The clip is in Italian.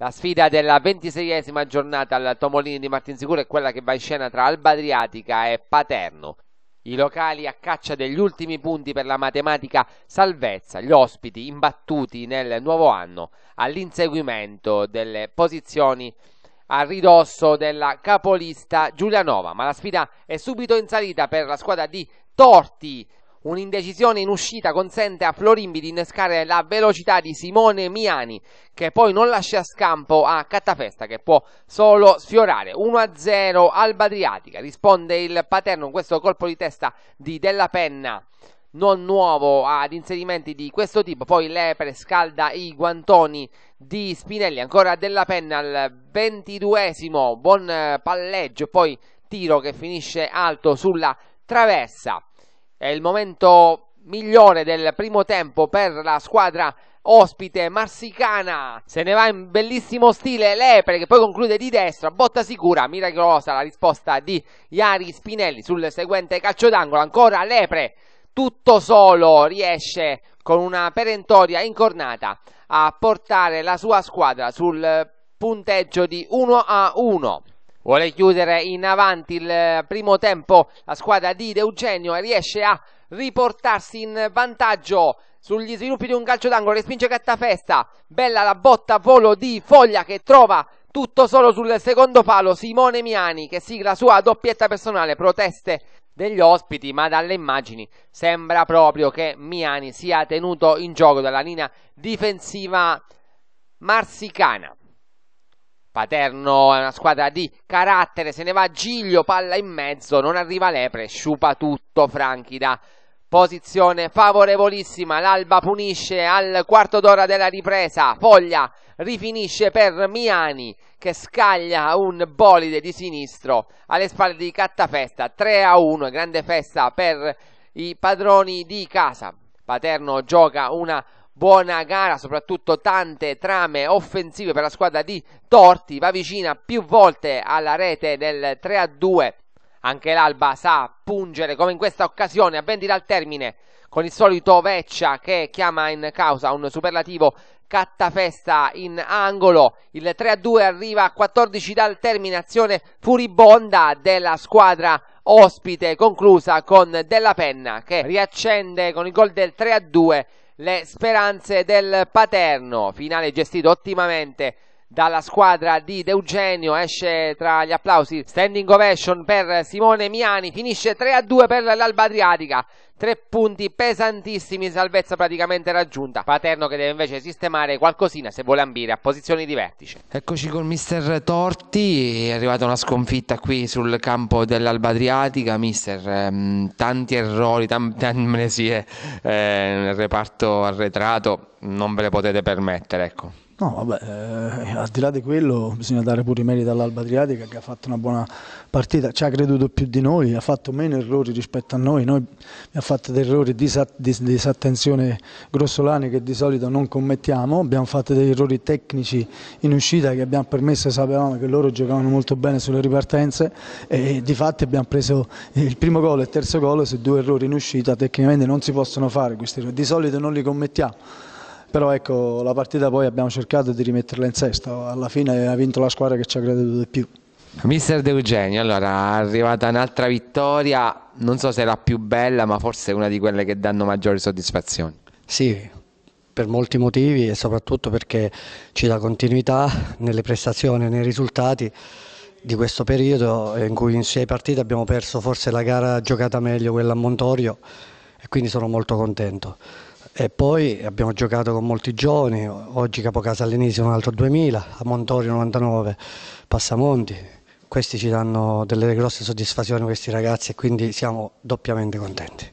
La sfida della ventiseiesima giornata al Tomolini di Martinsicuro è quella che va in scena tra Alba Adriatica e Paterno. I locali a caccia degli ultimi punti per la matematica salvezza, gli ospiti imbattuti nel nuovo anno all'inseguimento delle posizioni a ridosso della capolista Giulianova, ma la sfida è subito in salita per la squadra di Torti Un'indecisione in uscita consente a Florimbi di innescare la velocità di Simone Miani, che poi non lascia scampo a Cattafesta, che può solo sfiorare. 1-0 Alba Adriatica, risponde il Paterno con questo colpo di testa di Della Penna non nuovo ad inserimenti di questo tipo. Poi Lepre scalda i guantoni di Spinelli, ancora della penna al ventiduesimo, buon eh, palleggio, poi tiro che finisce alto sulla traversa. È il momento migliore del primo tempo per la squadra ospite marsicana se ne va in bellissimo stile Lepre che poi conclude di destra botta sicura miracolosa la risposta di Iari Spinelli sul seguente calcio d'angolo ancora Lepre tutto solo riesce con una perentoria incornata a portare la sua squadra sul punteggio di 1 a 1 Vuole chiudere in avanti il eh, primo tempo la squadra di De Eugenio e riesce a riportarsi in vantaggio sugli sviluppi di un calcio d'angolo, respinge Cattafesta, bella la botta a volo di Foglia che trova tutto solo sul secondo palo Simone Miani che sigla la sua doppietta personale, proteste degli ospiti, ma dalle immagini sembra proprio che Miani sia tenuto in gioco dalla linea difensiva marsicana. Paterno è una squadra di carattere, se ne va Giglio, palla in mezzo, non arriva Lepre, sciupa tutto Franchi da posizione favorevolissima, l'Alba punisce al quarto d'ora della ripresa, Foglia rifinisce per Miani che scaglia un bolide di sinistro alle spalle di Cattafesta, 3 a 1, grande festa per i padroni di casa. Paterno gioca una buona gara, soprattutto tante trame offensive per la squadra di Torti, va vicina più volte alla rete del 3-2. Anche l'Alba sa pungere come in questa occasione, a vendita al termine, con il solito Veccia che chiama in causa un superlativo cattafesta in angolo. Il 3-2 arriva a 14 dal termine, azione furibonda della squadra ospite, conclusa con Della Penna che riaccende con il gol del 3-2 le speranze del Paterno, finale gestito ottimamente dalla squadra di De Eugenio esce tra gli applausi standing ovation per Simone Miani finisce 3 a 2 per l'Alba Adriatica tre punti pesantissimi salvezza praticamente raggiunta Paterno che deve invece sistemare qualcosina se vuole ambire a posizioni di vertice eccoci con mister Torti è arrivata una sconfitta qui sul campo dell'Alba Adriatica mister ehm, tanti errori tante amnesie eh, nel eh, reparto arretrato non ve le potete permettere ecco No, vabbè, eh, al di là di quello bisogna dare pure i meriti all'Alba Adriatica che ha fatto una buona partita, ci ha creduto più di noi, ha fatto meno errori rispetto a noi, noi abbiamo fatto degli errori di, di disattenzione grossolani che di solito non commettiamo, abbiamo fatto degli errori tecnici in uscita che abbiamo permesso, sapevamo che loro giocavano molto bene sulle ripartenze e di fatto abbiamo preso il primo gol e il terzo gol su due errori in uscita, tecnicamente non si possono fare questi errori, di solito non li commettiamo però ecco, la partita poi abbiamo cercato di rimetterla in sesta, alla fine ha vinto la squadra che ci ha creduto di più. Mister De Eugenio, allora è arrivata un'altra vittoria, non so se la più bella, ma forse una di quelle che danno maggiori soddisfazioni. Sì, per molti motivi e soprattutto perché ci dà continuità nelle prestazioni, nei risultati di questo periodo in cui in sei partite abbiamo perso forse la gara giocata meglio, quella a Montorio, e quindi sono molto contento. E poi abbiamo giocato con molti giovani, oggi Capocasa Capocasalenese un altro 2000, a Montorio 99, Passamonti. Questi ci danno delle grosse soddisfazioni questi ragazzi e quindi siamo doppiamente contenti.